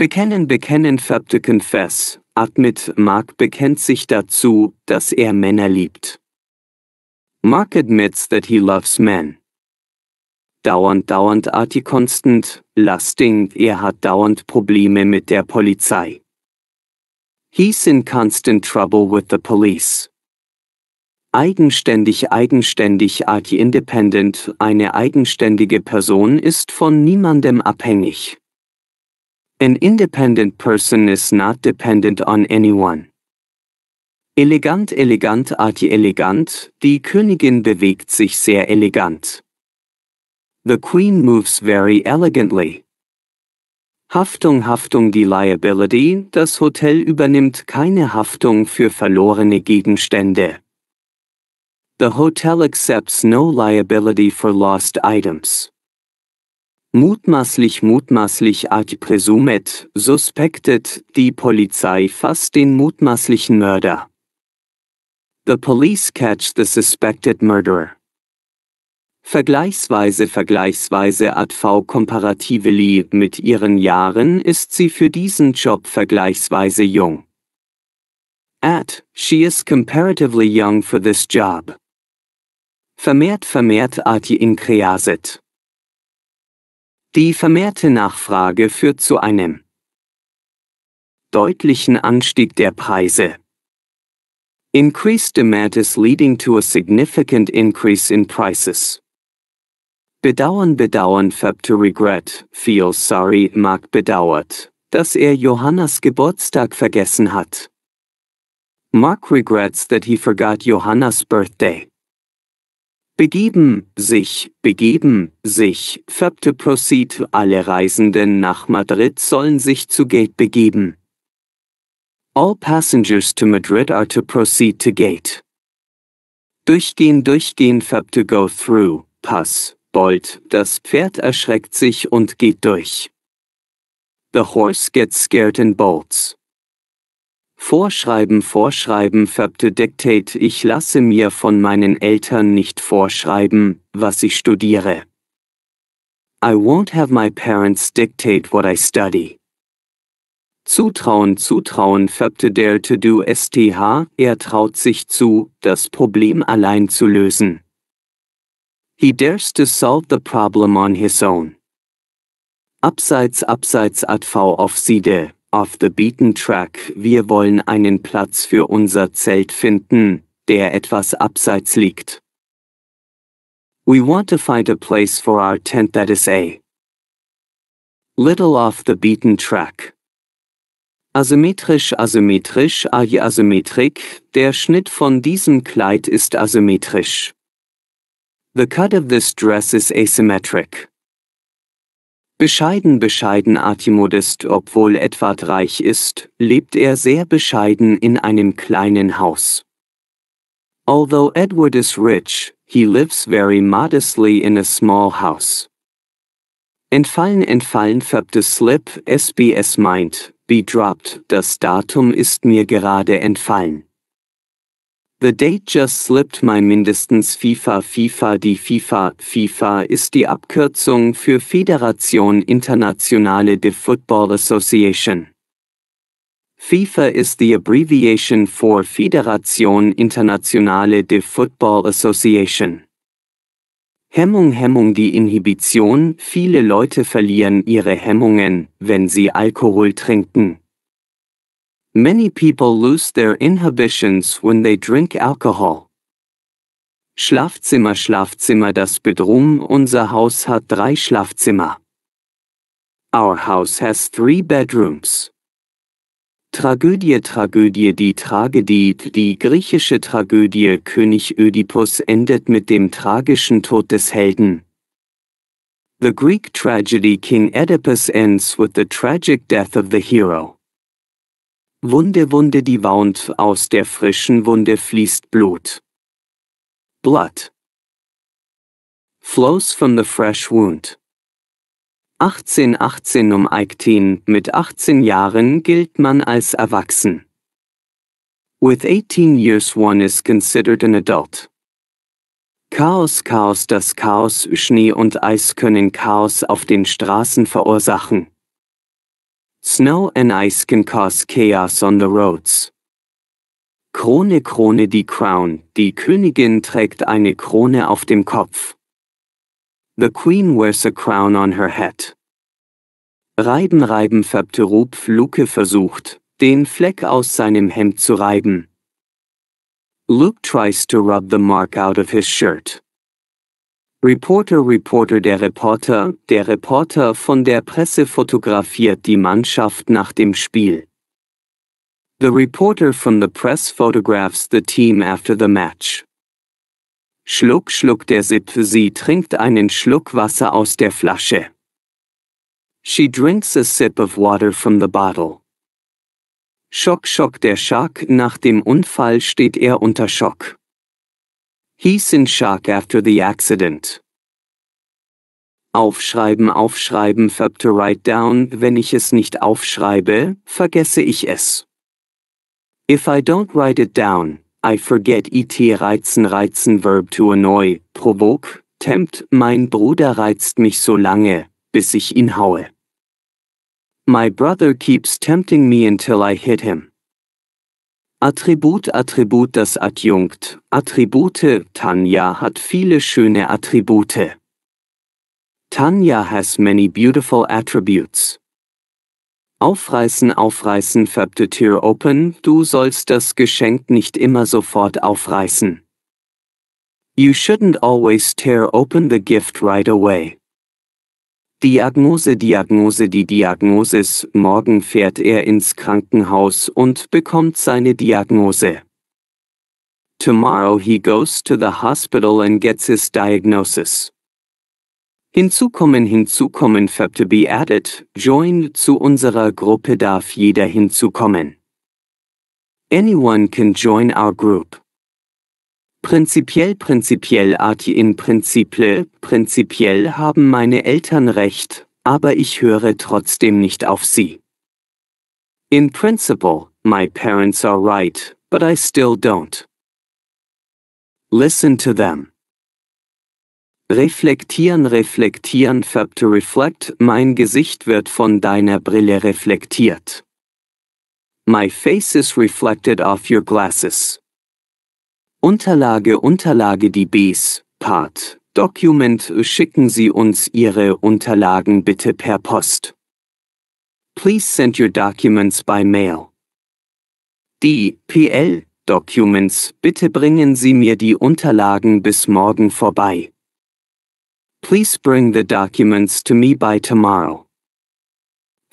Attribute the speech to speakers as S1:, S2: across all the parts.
S1: Bekennen, bekennen, färbte Confess. Admit, Mark bekennt sich dazu, dass er Männer liebt. Mark admits that he loves men. Dauernd, dauernd, Arti constant, lasting, er hat dauernd Probleme mit der Polizei. He's in constant trouble with the police. Eigenständig, eigenständig, Arti independent, eine eigenständige Person ist von niemandem abhängig. An independent person is not dependent on anyone. Elegant, elegant, arti elegant, die Königin bewegt sich sehr elegant. The Queen moves very elegantly. Haftung, Haftung, die Liability, das Hotel übernimmt keine Haftung für verlorene Gegenstände. The hotel accepts no liability for lost items. Mutmaßlich mutmaßlich arg presumet, suspected, die Polizei fasst den mutmaßlichen Mörder. The police catch the suspected murderer. Vergleichsweise vergleichsweise ad v comparatively, mit ihren Jahren ist sie für diesen Job vergleichsweise jung. At, she is comparatively young for this job. Vermehrt vermehrt ad increaset. Die vermehrte Nachfrage führt zu einem deutlichen Anstieg der Preise. Increased demand is leading to a significant increase in prices. Bedauern bedauern Fab to regret, feel sorry mag bedauert, dass er Johannas Geburtstag vergessen hat. Mark regrets that he forgot Johannas birthday. Begeben, sich, begeben, sich. Färbte Proceed. Alle Reisenden nach Madrid sollen sich zu Gate begeben. All passengers to Madrid are to proceed to gate. Durchgehen, durchgehen, verb to go through, pass, bolt, das Pferd erschreckt sich und geht durch. The horse gets scared and bolts. Vorschreiben, Vorschreiben, färbte Dictate, ich lasse mir von meinen Eltern nicht vorschreiben, was ich studiere. I won't have my parents dictate what I study. Zutrauen, Zutrauen, färbte der To-Do STH, er traut sich zu, das Problem allein zu lösen. He dares to solve the problem on his own. Abseits, abseits, adv auf Siede, Off the Beaten Track, wir wollen einen Platz für unser Zelt finden, der etwas abseits liegt. We want to find a place for our tent that is a little off the beaten track. Asymmetrisch, asymmetrisch, asymmetrik, der Schnitt von diesem Kleid ist asymmetrisch. The cut of this dress is asymmetric. Bescheiden bescheiden Artimodest obwohl Edward reich ist, lebt er sehr bescheiden in einem kleinen Haus. Although Edward is rich, he lives very modestly in a small house. Entfallen entfallen färbte Slip SBS meint, be dropped, das Datum ist mir gerade entfallen. The date just slipped my mindestens FIFA FIFA die FIFA FIFA ist die Abkürzung für Federation Internationale de Football Association. FIFA is the abbreviation for Federation Internationale de Football Association. Hemmung Hemmung die Inhibition, viele Leute verlieren ihre Hemmungen, wenn sie Alkohol trinken. Many people lose their inhibitions when they drink alcohol. Schlafzimmer, Schlafzimmer, das Bedroom, unser Haus hat drei Schlafzimmer. Our house has three bedrooms. Tragödie, Tragödie, die Tragödie, die griechische Tragödie König Ödipus endet mit dem tragischen Tod des Helden. The Greek tragedy King Oedipus ends with the tragic death of the hero. Wunde Wunde die Wound, aus der frischen Wunde fließt Blut. Blood. Flows from the fresh wound. 18, 18 um 18, mit 18 Jahren gilt man als erwachsen. With 18 years one is considered an adult. Chaos, Chaos, das Chaos, Schnee und Eis können Chaos auf den Straßen verursachen. Snow and ice can cause chaos on the roads. Krone Krone die Crown, die Königin trägt eine Krone auf dem Kopf. The Queen wears a crown on her head. Reiben Reiben Rupf Luke versucht, den Fleck aus seinem Hemd zu reiben. Luke tries to rub the mark out of his shirt. Reporter Reporter Der Reporter, der Reporter von der Presse fotografiert die Mannschaft nach dem Spiel. The reporter from the press photographs the team after the match. Schluck Schluck der Sipp sie trinkt einen Schluck Wasser aus der Flasche. She drinks a sip of water from the bottle. Schock Schock der Shark nach dem Unfall steht er unter Schock. He's in shock after the accident. Aufschreiben, aufschreiben, verb to write down, wenn ich es nicht aufschreibe, vergesse ich es. If I don't write it down, I forget it reizen, reizen, verb to annoy, provoke, tempt, mein Bruder reizt mich so lange, bis ich ihn haue. My brother keeps tempting me until I hit him. Attribut Attribut das Adjunkt Attribute Tanja hat viele schöne Attribute. Tanja has many beautiful attributes. Aufreißen aufreißen färbte tear open, du sollst das Geschenk nicht immer sofort aufreißen. You shouldn't always tear open the gift right away. Diagnose Diagnose Die Diagnosis, morgen fährt er ins Krankenhaus und bekommt seine Diagnose. Tomorrow he goes to the hospital and gets his diagnosis. Hinzukommen hinzukommen Verb to be added, join zu unserer Gruppe darf jeder hinzukommen. Anyone can join our group. Prinzipiell prinzipiell ati in principle, prinzipiell haben meine Eltern recht, aber ich höre trotzdem nicht auf sie. In principle, my parents are right, but I still don't. Listen to them. Reflektieren, reflektieren, verb to reflect, mein Gesicht wird von deiner Brille reflektiert. My face is reflected off your glasses. Unterlage Unterlage die Bs, Part, Document äh, schicken Sie uns Ihre Unterlagen bitte per Post. Please send your documents by mail. Die PL Documents, bitte bringen Sie mir die Unterlagen bis morgen vorbei. Please bring the documents to me by tomorrow.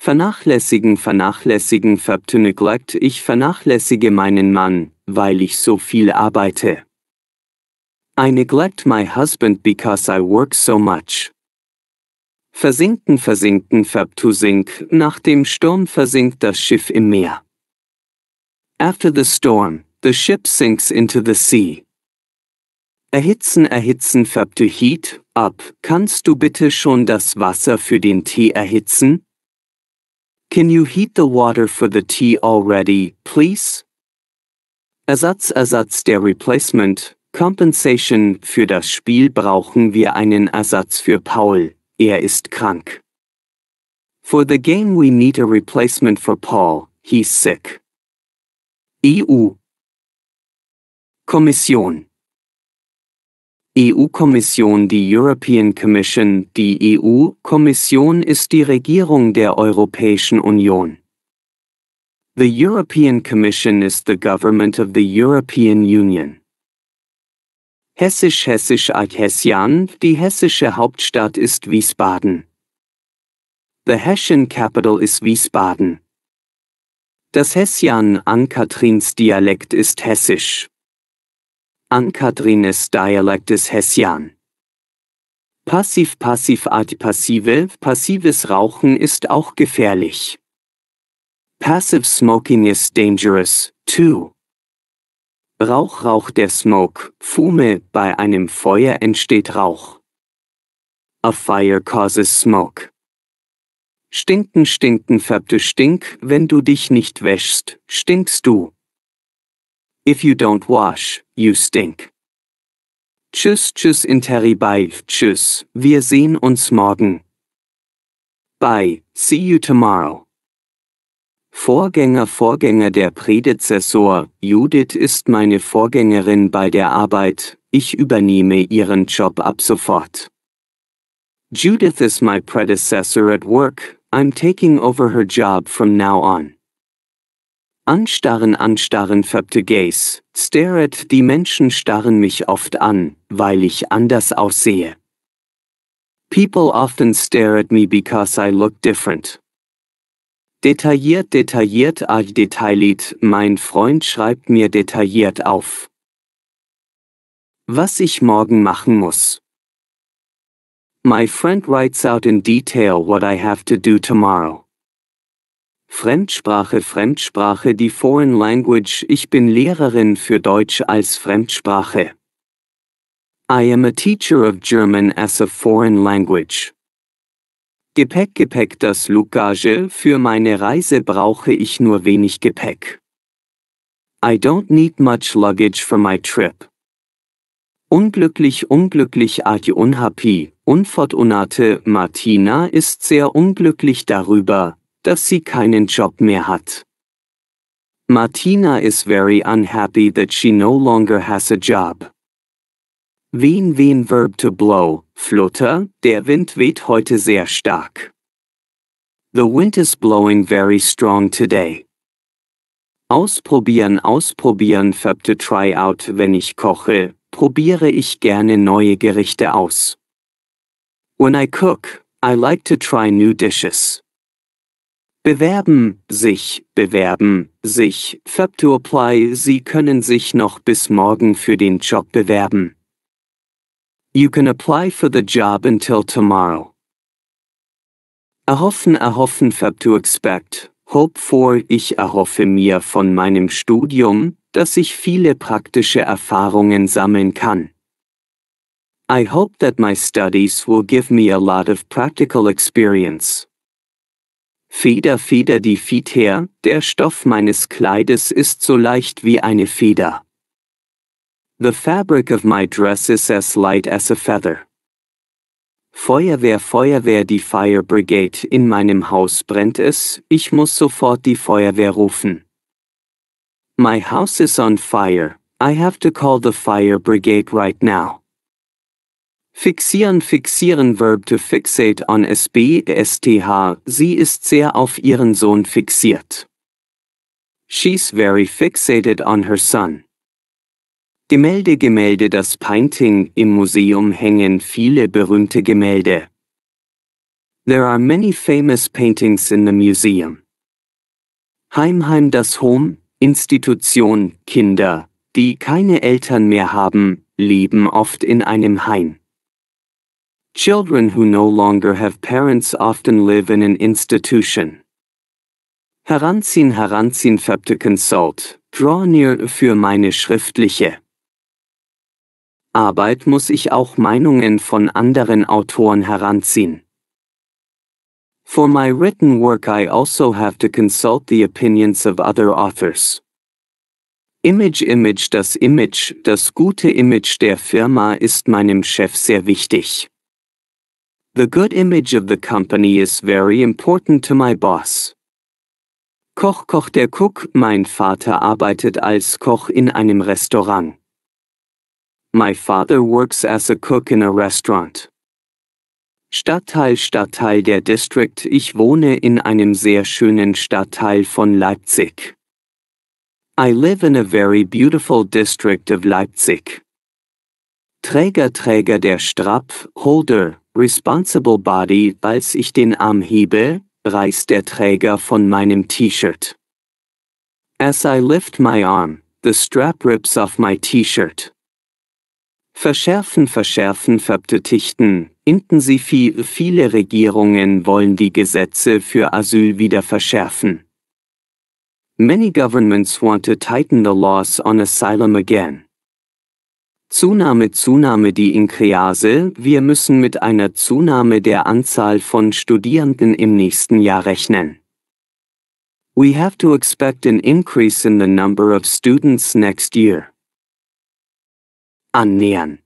S1: Vernachlässigen, vernachlässigen, verb to neglect. Ich vernachlässige meinen Mann, weil ich so viel arbeite. I neglect my husband because I work so much. Versinken, versinken, verb to sink, nach dem Sturm versinkt das Schiff im Meer. After the storm, the ship sinks into the sea. Erhitzen, erhitzen, verb to heat, up, kannst du bitte schon das Wasser für den Tee erhitzen? Can you heat the water for the tea already, please? Ersatz, Ersatz der Replacement, Compensation für das Spiel brauchen wir einen Ersatz für Paul, er ist krank. For the game we need a replacement for Paul, he's sick. EU Kommission EU-Kommission Die European Commission Die EU-Kommission ist die Regierung der Europäischen Union. The European Commission is the government of the European Union. Hessisch Hessisch Althessian, die hessische Hauptstadt ist Wiesbaden. The Hessian capital is Wiesbaden. Das Hessian Ankatrins Dialekt ist Hessisch. Ankatrines Dialekt ist Hessian. passiv passiv ad passive, passives Rauchen ist auch gefährlich. Passive smoking is dangerous, too. Rauch Rauchrauch der Smoke, Fume, bei einem Feuer entsteht Rauch. A fire causes smoke. Stinken, stinken, färbte Stink, wenn du dich nicht wäschst, stinkst du. If you don't wash, you stink. Tschüss, tschüss, Interibai, tschüss, wir sehen uns morgen. Bye, see you tomorrow. Vorgänger Vorgänger der Prädezessor, Judith ist meine Vorgängerin bei der Arbeit, ich übernehme ihren Job ab sofort. Judith is my predecessor at work, I'm taking over her job from now on. Anstarren, anstarren, verpte Gaze, stare at, die Menschen starren mich oft an, weil ich anders aussehe. People often stare at me because I look different. Detailliert, detailliert, arg detailliert, mein Freund schreibt mir detailliert auf. Was ich morgen machen muss. My friend writes out in detail what I have to do tomorrow. Fremdsprache, Fremdsprache, die Foreign Language, ich bin Lehrerin für Deutsch als Fremdsprache. I am a teacher of German as a foreign language. Gepäck Gepäck das Lugage für meine Reise brauche ich nur wenig Gepäck. I don't need much luggage for my trip. Unglücklich unglücklich Adi unhappy, unfortunate Martina ist sehr unglücklich darüber, dass sie keinen Job mehr hat. Martina is very unhappy that she no longer has a job. Wien wen verb to blow, Flutter, der Wind weht heute sehr stark. The wind is blowing very strong today. Ausprobieren ausprobieren verb to try out wenn ich koche, probiere ich gerne neue Gerichte aus. When I cook, I like to try new dishes. Bewerben, sich, bewerben, sich, verb to apply, Sie können sich noch bis morgen für den Job bewerben. You can apply for the job until tomorrow. Erhoffen, erhoffen, verb to expect, hope for, ich erhoffe mir von meinem Studium, dass ich viele praktische Erfahrungen sammeln kann. I hope that my studies will give me a lot of practical experience. Feder, Feder, die Feed her, der Stoff meines Kleides ist so leicht wie eine Feder. The fabric of my dress is as light as a feather. Feuerwehr, Feuerwehr, die Fire Brigade in meinem Haus brennt es, ich muss sofort die Feuerwehr rufen. My house is on fire, I have to call the fire brigade right now. Fixieren, fixieren, Verb to fixate on SB, STH, sie ist sehr auf ihren Sohn fixiert. She's very fixated on her son. Gemälde Gemälde Das Painting im Museum hängen viele berühmte Gemälde. There are many famous paintings in the museum. Heimheim das Home, Institution, Kinder, die keine Eltern mehr haben, leben oft in einem Heim. Children who no longer have parents often live in an institution. Heranziehen Heranziehen Fabte Consult, draw near für meine schriftliche Arbeit muss ich auch Meinungen von anderen Autoren heranziehen. For my written work I also have to consult the opinions of other authors. Image Image Das Image, das gute Image der Firma ist meinem Chef sehr wichtig. The good image of the company is very important to my boss. Koch Koch der Cook, mein Vater arbeitet als Koch in einem Restaurant. My father works as a cook in a restaurant. Stadtteil Stadtteil der District Ich wohne in einem sehr schönen Stadtteil von Leipzig. I live in a very beautiful district of Leipzig. Träger Träger der Strap, Holder, Responsible Body, als ich den Arm hebe, reißt der Träger von meinem T-Shirt. As I lift my arm, the strap rips off my T-Shirt. Verschärfen, verschärfen, verbtüchtigen. Intensiv viele Regierungen wollen die Gesetze für Asyl wieder verschärfen. Many governments want to tighten the laws on asylum again. Zunahme, Zunahme die Inkrease, wir müssen mit einer Zunahme der Anzahl von Studierenden im nächsten Jahr rechnen. We have to expect an increase in the number of students next year annähern.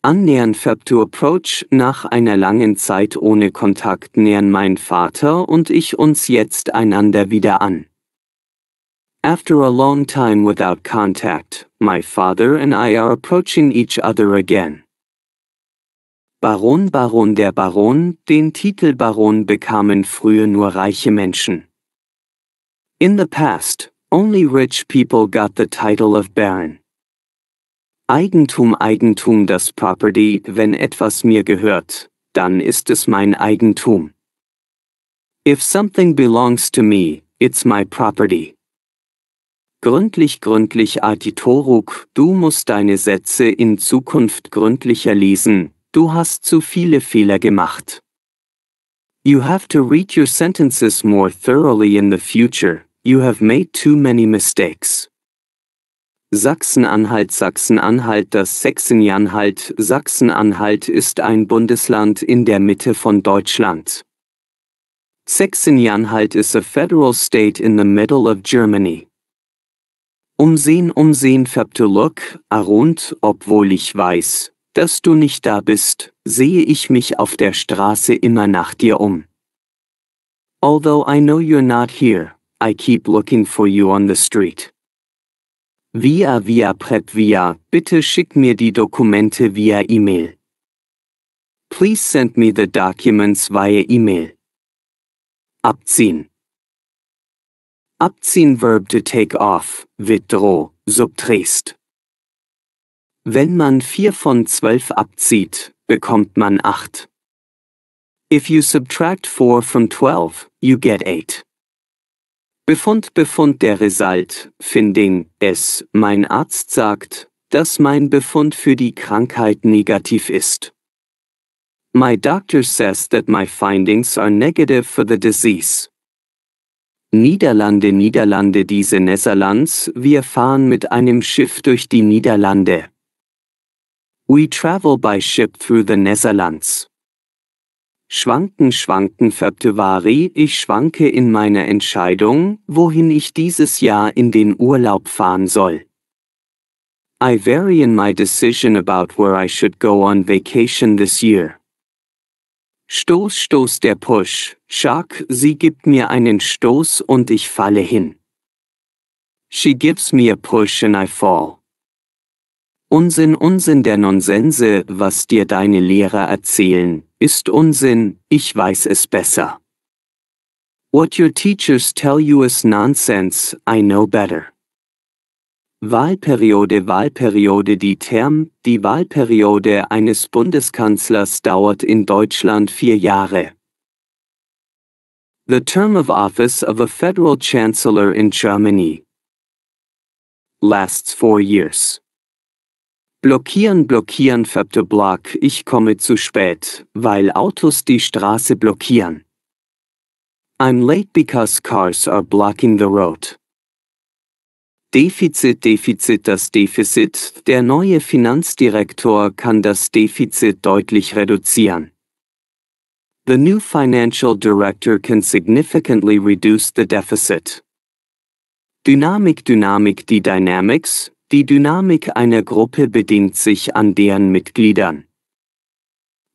S1: Annähern verb to approach nach einer langen Zeit ohne Kontakt nähern mein Vater und ich uns jetzt einander wieder an. After a long time without contact, my father and I are approaching each other again. Baron Baron der Baron, den Titel Baron bekamen früher nur reiche Menschen. In the past, only rich people got the title of Baron. Eigentum Eigentum das Property, wenn etwas mir gehört, dann ist es mein Eigentum. If something belongs to me, it's my property. Gründlich gründlich Artitoruk, du musst deine Sätze in Zukunft gründlicher lesen, du hast zu viele Fehler gemacht. You have to read your sentences more thoroughly in the future, you have made too many mistakes. Sachsen-Anhalt Sachsen-Anhalt Das Sächsenjanhalt Sachsen-Anhalt ist ein Bundesland in der Mitte von Deutschland. sachsen anhalt is a federal state in the middle of Germany. Umsehen, umsehen, Look, Arund, obwohl ich weiß, dass du nicht da bist, sehe ich mich auf der Straße immer nach dir um. Although I know you're not here, I keep looking for you on the street. Via via prep via, bitte schick mir die Dokumente via E-Mail. Please send me the documents via E-Mail. Abziehen. Abziehen Verb to take off, withdraw, subtrest. Wenn man vier von zwölf abzieht, bekommt man acht. If you subtract four from twelve, you get eight. Befund Befund der Result, Finding, es, mein Arzt sagt, dass mein Befund für die Krankheit negativ ist. My doctor says that my findings are negative for the disease. Niederlande Niederlande diese Netherlands, wir fahren mit einem Schiff durch die Niederlande. We travel by ship through the Netherlands. Schwanken, schwanken, Februari, ich schwanke in meiner Entscheidung, wohin ich dieses Jahr in den Urlaub fahren soll. I vary in my decision about where I should go on vacation this year. Stoß, Stoß der Push, Shark, sie gibt mir einen Stoß und ich falle hin. She gives me a push and I fall. Unsinn, Unsinn der Nonsense, was dir deine Lehrer erzählen, ist Unsinn, ich weiß es besser. What your teachers tell you is nonsense, I know better. Wahlperiode Wahlperiode Die Term, die Wahlperiode eines Bundeskanzlers dauert in Deutschland vier Jahre. The term of office of a federal chancellor in Germany lasts four years. Blockieren, blockieren, färbte Block, ich komme zu spät, weil Autos die Straße blockieren. I'm late because cars are blocking the road. Defizit, Defizit, das Defizit, der neue Finanzdirektor kann das Defizit deutlich reduzieren. The new financial director can significantly reduce the deficit. Dynamik, Dynamik, die Dynamics, die Dynamik einer Gruppe bedingt sich an deren Mitgliedern.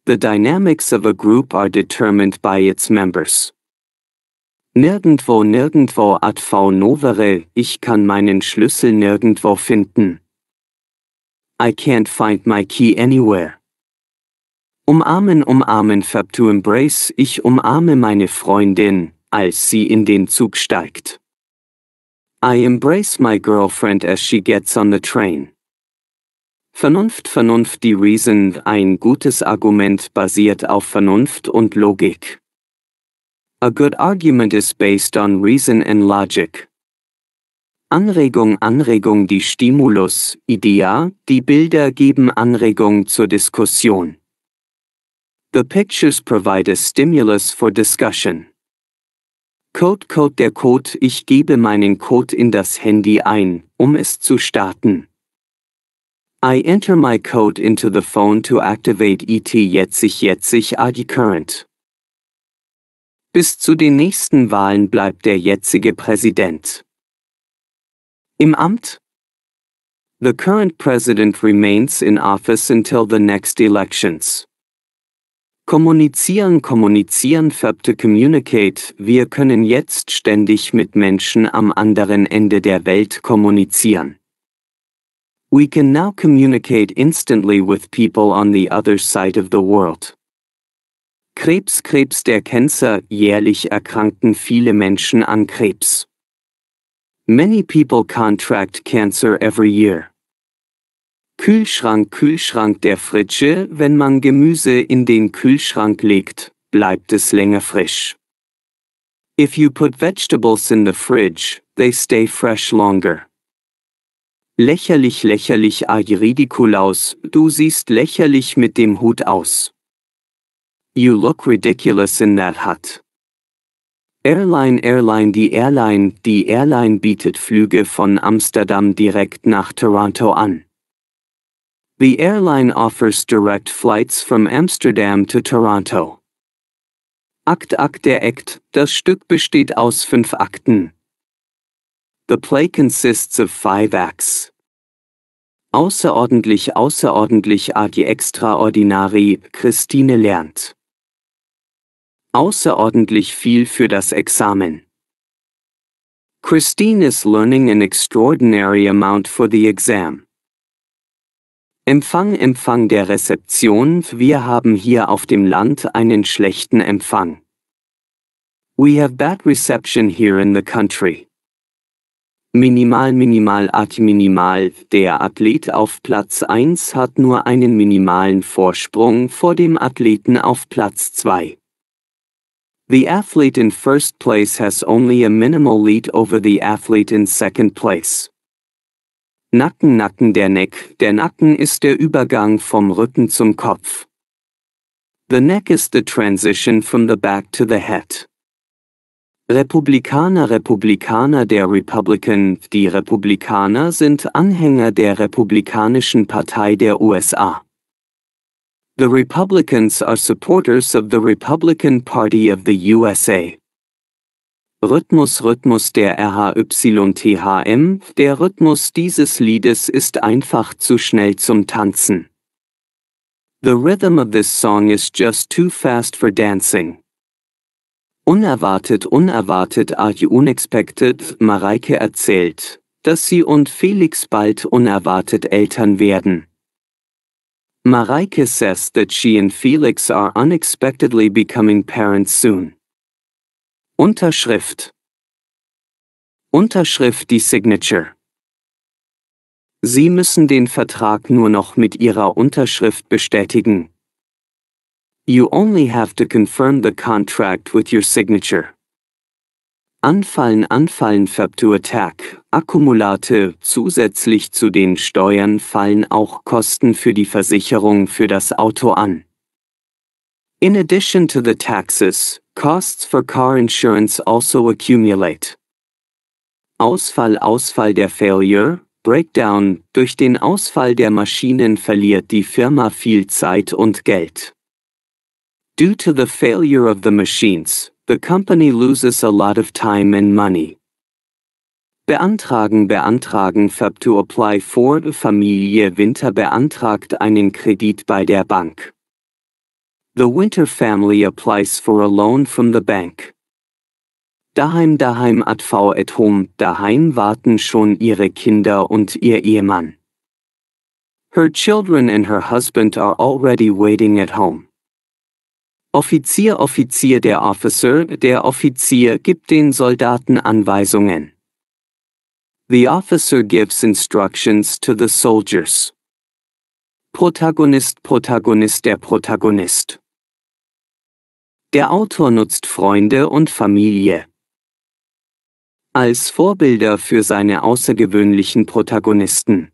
S1: The dynamics of a group are determined by its members. Nirgendwo, nirgendwo ad v novere, ich kann meinen Schlüssel nirgendwo finden. I can't find my key anywhere. Umarmen, umarmen, fab to embrace, ich umarme meine Freundin, als sie in den Zug steigt. I embrace my girlfriend as she gets on the train. Vernunft Vernunft die Reason ein gutes Argument basiert auf Vernunft und Logik. A good argument is based on reason and logic. Anregung Anregung die Stimulus, Idea, die Bilder geben Anregung zur Diskussion. The pictures provide a stimulus for discussion. Code Code der Code Ich gebe meinen Code in das Handy ein, um es zu starten. I enter my code into the phone to activate ET jetzig jetzig ID current. Bis zu den nächsten Wahlen bleibt der jetzige Präsident im Amt. The current president remains in office until the next elections. Kommunizieren, kommunizieren, verb to communicate. Wir können jetzt ständig mit Menschen am anderen Ende der Welt kommunizieren. We can now communicate instantly with people on the other side of the world. Krebs, Krebs der Cancer, jährlich erkranken viele Menschen an Krebs. Many people contract cancer every year. Kühlschrank Kühlschrank der Fritsche, wenn man Gemüse in den Kühlschrank legt, bleibt es länger frisch. If you put vegetables in the fridge, they stay fresh longer. Lächerlich lächerlich ai ah, ridiculaus, du siehst lächerlich mit dem Hut aus. You look ridiculous in that hat. Airline Airline Die Airline, die Airline bietet Flüge von Amsterdam direkt nach Toronto an. The airline offers direct flights from Amsterdam to Toronto. Akt Akt der Act, das Stück besteht aus fünf Akten. The play consists of five acts. Außerordentlich außerordentlich agi Extraordinari, Christine lernt. Außerordentlich viel für das Examen. Christine is learning an extraordinary amount for the exam. Empfang Empfang der Rezeption Wir haben hier auf dem Land einen schlechten Empfang. We have bad reception here in the country. Minimal Minimal Ad Minimal Der Athlet auf Platz 1 hat nur einen minimalen Vorsprung vor dem Athleten auf Platz 2. The athlete in first place has only a minimal lead over the athlete in second place. Nacken, Nacken, der Neck. Der Nacken ist der Übergang vom Rücken zum Kopf. The neck is the transition from the back to the head. Republikaner, Republikaner, der Republican. Die Republikaner sind Anhänger der Republikanischen Partei der USA. The Republicans are supporters of the Republican Party of the USA. Rhythmus Rhythmus der RHYTHM, der Rhythmus dieses Liedes ist einfach zu schnell zum Tanzen. The rhythm of this song is just too fast for dancing. Unerwartet, unerwartet, are you unexpected, Mareike erzählt, dass sie und Felix bald unerwartet Eltern werden. Mareike says that she and Felix are unexpectedly becoming parents soon. Unterschrift. Unterschrift die Signature. Sie müssen den Vertrag nur noch mit Ihrer Unterschrift bestätigen. You only have to confirm the contract with your signature. Anfallen Anfallen Verptuertag, Akkumulate, zusätzlich zu den Steuern fallen auch Kosten für die Versicherung für das Auto an. In addition to the taxes, Costs for car insurance also accumulate. Ausfall Ausfall der Failure, Breakdown, durch den Ausfall der Maschinen verliert die Firma viel Zeit und Geld. Due to the failure of the machines, the company loses a lot of time and money. Beantragen Beantragen Fab to apply for Familie Winter beantragt einen Kredit bei der Bank. The Winter family applies for a loan from the bank. Daheim, daheim at v at home, daheim warten schon ihre Kinder und ihr Ehemann. Her children and her husband are already waiting at home. Offizier, Offizier, der Officer, der Offizier gibt den Soldaten Anweisungen. The officer gives instructions to the soldiers. Protagonist, Protagonist, der Protagonist. Der Autor nutzt Freunde und Familie als Vorbilder für seine außergewöhnlichen Protagonisten.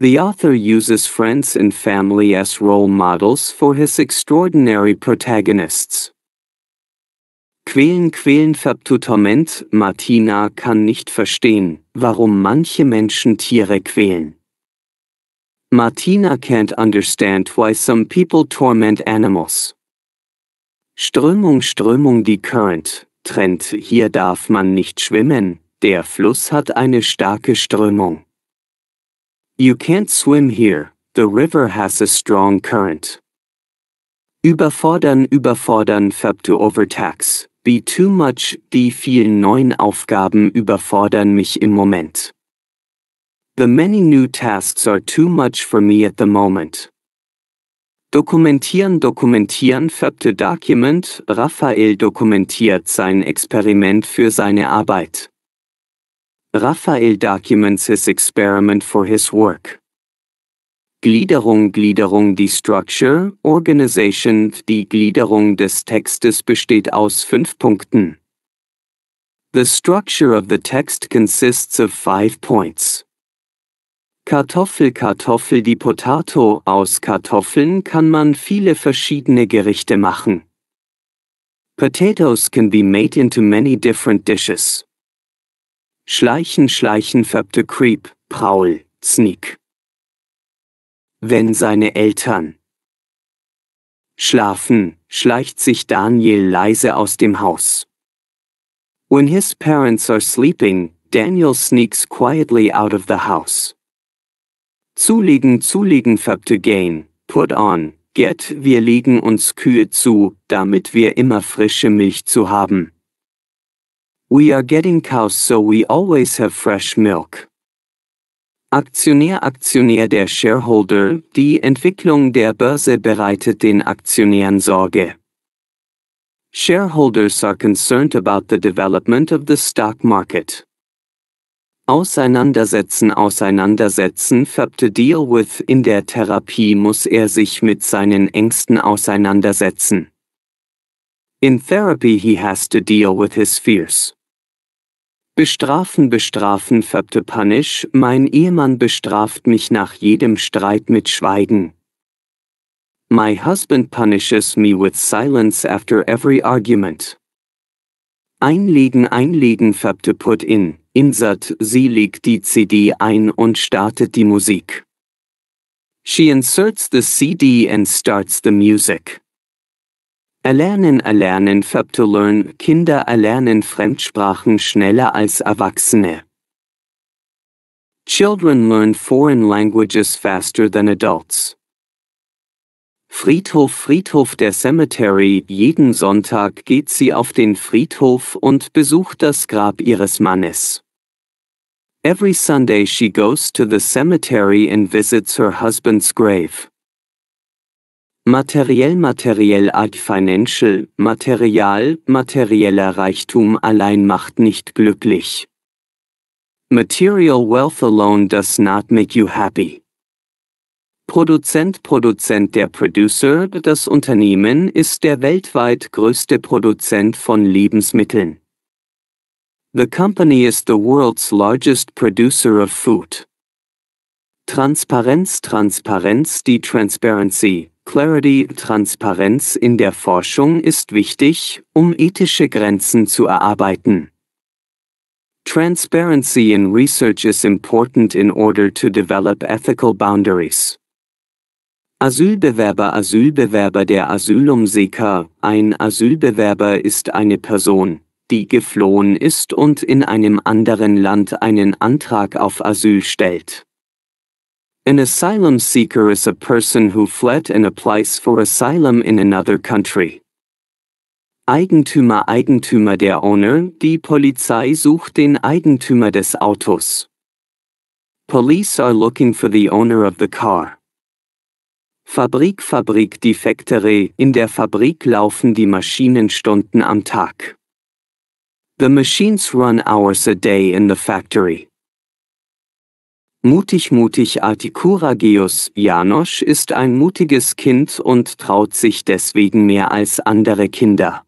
S1: The author uses friends and family as role models for his extraordinary protagonists. Quälen Quälen Verptutorment, Martina kann nicht verstehen, warum manche Menschen Tiere quälen. Martina can't understand why some people torment animals. Strömung, Strömung, die Current, Trend, hier darf man nicht schwimmen, der Fluss hat eine starke Strömung. You can't swim here, the river has a strong current. Überfordern, überfordern, verb to overtax, be too much, die vielen neuen Aufgaben überfordern mich im Moment. The many new tasks are too much for me at the moment. Dokumentieren Dokumentieren färbte Document Raphael dokumentiert sein Experiment für seine Arbeit. Raphael documents his experiment for his work. Gliederung Gliederung Die Structure, Organization Die Gliederung des Textes besteht aus fünf Punkten. The structure of the text consists of five points. Kartoffel Kartoffel die Potato aus Kartoffeln kann man viele verschiedene Gerichte machen. Potatoes can be made into many different dishes. Schleichen Schleichen färbte Creep, Paul, Sneak. Wenn seine Eltern schlafen, schleicht sich Daniel leise aus dem Haus. When his parents are sleeping, Daniel sneaks quietly out of the house. Zulegen, zulegen, gain, put on, get, wir legen uns Kühe zu, damit wir immer frische Milch zu haben. We are getting cows so we always have fresh milk. Aktionär Aktionär der Shareholder, die Entwicklung der Börse bereitet den Aktionären Sorge. Shareholders are concerned about the development of the stock market. Auseinandersetzen Auseinandersetzen verb to deal with in der Therapie muss er sich mit seinen Ängsten auseinandersetzen. In therapy he has to deal with his fears. Bestrafen Bestrafen verb to punish, mein Ehemann bestraft mich nach jedem Streit mit Schweigen. My husband punishes me with silence after every argument. Einlegen Einlegen verb to put in, Insert sie legt die CD ein und startet die Musik. She inserts the CD and starts the music. Erlernen Erlernen Verb to learn Kinder erlernen Fremdsprachen schneller als Erwachsene. Children learn foreign languages faster than adults. Friedhof Friedhof der Cemetery jeden Sonntag geht sie auf den Friedhof und besucht das Grab ihres Mannes. Every Sunday she goes to the cemetery and visits her husband's grave. Materiell materiell art financial, Material, materieller Reichtum allein macht nicht glücklich. Material wealth alone does not make you happy. Produzent Produzent der Producer, das Unternehmen ist der weltweit größte Produzent von Lebensmitteln. The company is the world's largest producer of food. Transparenz, Transparenz, die Transparency, Clarity, Transparenz in der Forschung ist wichtig, um ethische Grenzen zu erarbeiten. Transparency in research is important in order to develop ethical boundaries. Asylbewerber, Asylbewerber, der Asylumseeker, ein Asylbewerber ist eine Person, die geflohen ist und in einem anderen Land einen Antrag auf Asyl stellt. An asylum seeker is a person who fled and applies for asylum in another country. Eigentümer Eigentümer der Owner, die Polizei sucht den Eigentümer des Autos. Police are looking for the owner of the car. Fabrik Fabrik Defektere, in der Fabrik laufen die Maschinenstunden am Tag. The machines run hours a day in the factory. Mutig mutig Articuragius Janosch ist ein mutiges Kind und traut sich deswegen mehr als andere Kinder.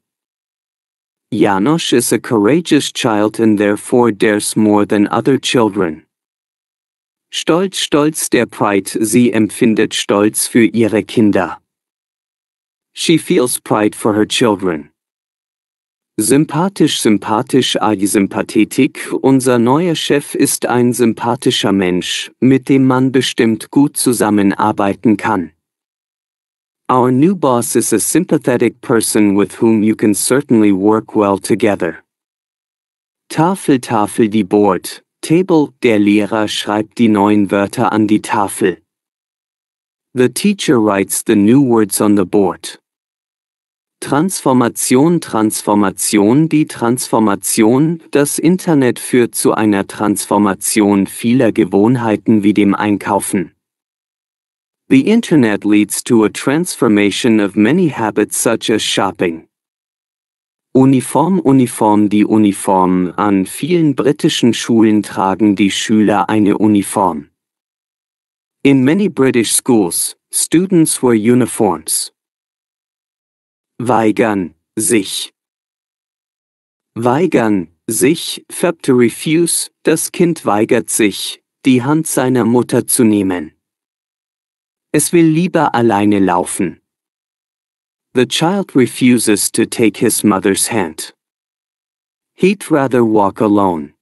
S1: Janosch is a courageous child and therefore dares more than other children. Stolz, stolz der Pride, sie empfindet Stolz für ihre Kinder. She feels pride for her children. Sympathisch, sympathisch, agisympathetik, Unser neuer Chef ist ein sympathischer Mensch, mit dem man bestimmt gut zusammenarbeiten kann. Our new boss is a sympathetic person with whom you can certainly work well together. Tafel, Tafel, die Board. Table, der Lehrer schreibt die neuen Wörter an die Tafel. The teacher writes the new words on the board. Transformation Transformation Die Transformation, das Internet führt zu einer Transformation vieler Gewohnheiten wie dem Einkaufen. The Internet leads to a transformation of many habits such as shopping. Uniform Uniform Die Uniform An vielen britischen Schulen tragen die Schüler eine Uniform. In many British schools, students wear uniforms weigern sich. Weigern sich, verb to refuse, das Kind weigert sich, die Hand seiner Mutter zu nehmen. Es will lieber alleine laufen. The child refuses to take his mother's hand. He'd rather walk alone.